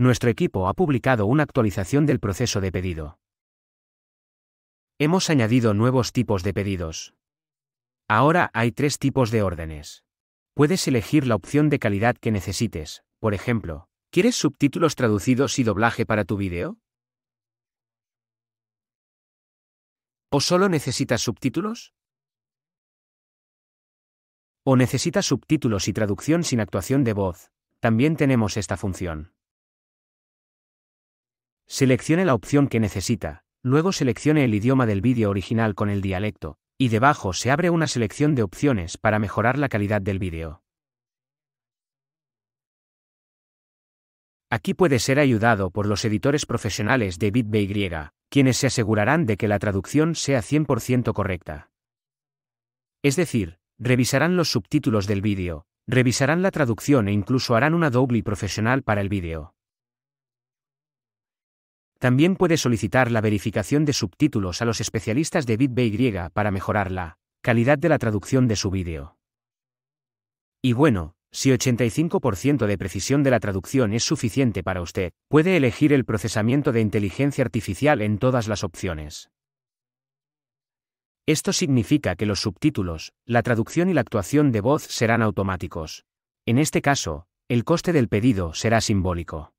nuestro equipo ha publicado una actualización del proceso de pedido. Hemos añadido nuevos tipos de pedidos. Ahora hay tres tipos de órdenes. Puedes elegir la opción de calidad que necesites, por ejemplo, ¿quieres subtítulos traducidos y doblaje para tu video? ¿O solo necesitas subtítulos? ¿O necesitas subtítulos y traducción sin actuación de voz? También tenemos esta función. Seleccione la opción que necesita, luego seleccione el idioma del vídeo original con el dialecto, y debajo se abre una selección de opciones para mejorar la calidad del vídeo. Aquí puede ser ayudado por los editores profesionales de Griega, quienes se asegurarán de que la traducción sea 100% correcta. Es decir, revisarán los subtítulos del vídeo, revisarán la traducción e incluso harán una doble profesional para el vídeo. También puede solicitar la verificación de subtítulos a los especialistas de BitBay para mejorar la calidad de la traducción de su vídeo. Y bueno, si 85% de precisión de la traducción es suficiente para usted, puede elegir el procesamiento de inteligencia artificial en todas las opciones. Esto significa que los subtítulos, la traducción y la actuación de voz serán automáticos. En este caso, el coste del pedido será simbólico.